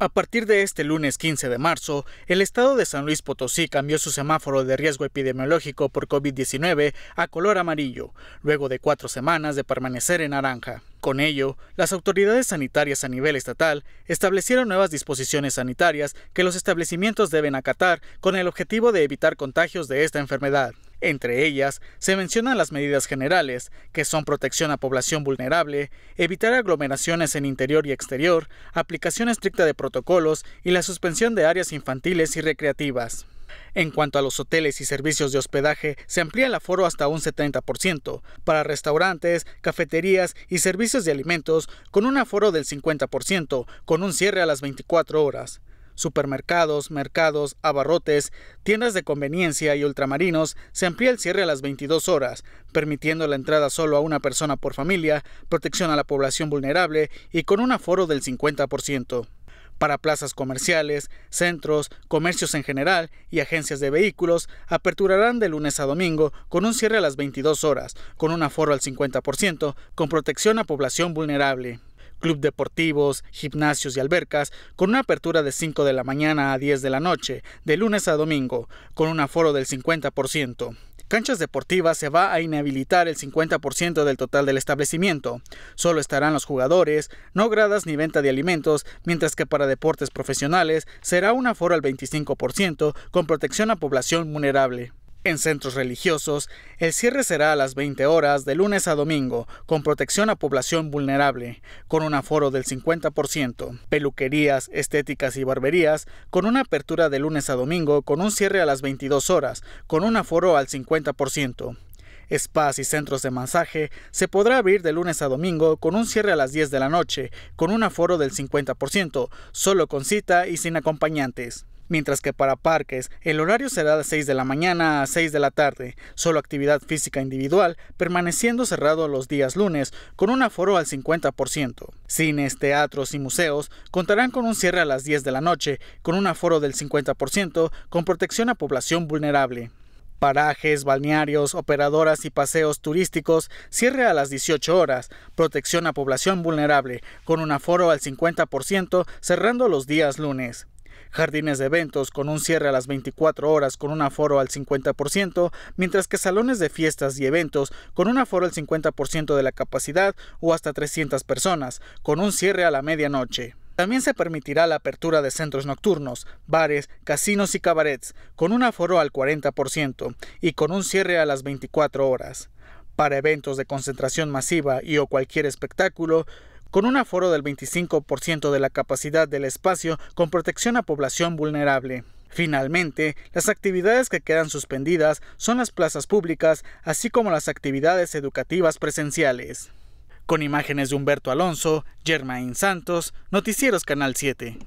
A partir de este lunes 15 de marzo, el estado de San Luis Potosí cambió su semáforo de riesgo epidemiológico por COVID-19 a color amarillo, luego de cuatro semanas de permanecer en naranja. Con ello, las autoridades sanitarias a nivel estatal establecieron nuevas disposiciones sanitarias que los establecimientos deben acatar con el objetivo de evitar contagios de esta enfermedad. Entre ellas, se mencionan las medidas generales, que son protección a población vulnerable, evitar aglomeraciones en interior y exterior, aplicación estricta de protocolos y la suspensión de áreas infantiles y recreativas. En cuanto a los hoteles y servicios de hospedaje, se amplía el aforo hasta un 70%, para restaurantes, cafeterías y servicios de alimentos, con un aforo del 50%, con un cierre a las 24 horas supermercados, mercados, abarrotes, tiendas de conveniencia y ultramarinos, se amplía el cierre a las 22 horas, permitiendo la entrada solo a una persona por familia, protección a la población vulnerable y con un aforo del 50% para plazas comerciales, centros, comercios en general y agencias de vehículos, aperturarán de lunes a domingo con un cierre a las 22 horas, con un aforo al 50%, con protección a población vulnerable club deportivos, gimnasios y albercas, con una apertura de 5 de la mañana a 10 de la noche, de lunes a domingo, con un aforo del 50% canchas deportivas se va a inhabilitar el 50% del total del establecimiento. Solo estarán los jugadores, no gradas ni venta de alimentos, mientras que para deportes profesionales será un aforo al 25% con protección a población vulnerable. En centros religiosos, el cierre será a las 20 horas de lunes a domingo, con protección a población vulnerable, con un aforo del 50%. Peluquerías, estéticas y barberías, con una apertura de lunes a domingo, con un cierre a las 22 horas, con un aforo al 50%. Spas y centros de masaje se podrá abrir de lunes a domingo con un cierre a las 10 de la noche, con un aforo del 50%, solo con cita y sin acompañantes mientras que para parques el horario será de 6 de la mañana a 6 de la tarde, solo actividad física individual permaneciendo cerrado los días lunes con un aforo al 50%. Cines, teatros y museos contarán con un cierre a las 10 de la noche con un aforo del 50% con protección a población vulnerable. Parajes, balnearios, operadoras y paseos turísticos cierre a las 18 horas, protección a población vulnerable, con un aforo al 50%, cerrando los días lunes jardines de eventos con un cierre a las 24 horas con un aforo al 50%, mientras que salones de fiestas y eventos con un aforo al 50% de la capacidad o hasta 300 personas, con un cierre a la medianoche. También se permitirá la apertura de centros nocturnos, bares, casinos y cabarets, con un aforo al 40% y con un cierre a las 24 horas. Para eventos de concentración masiva y o cualquier espectáculo, con un aforo del 25% de la capacidad del espacio con protección a población vulnerable. Finalmente, las actividades que quedan suspendidas son las plazas públicas, así como las actividades educativas presenciales. Con imágenes de Humberto Alonso, Germain Santos, Noticieros Canal 7.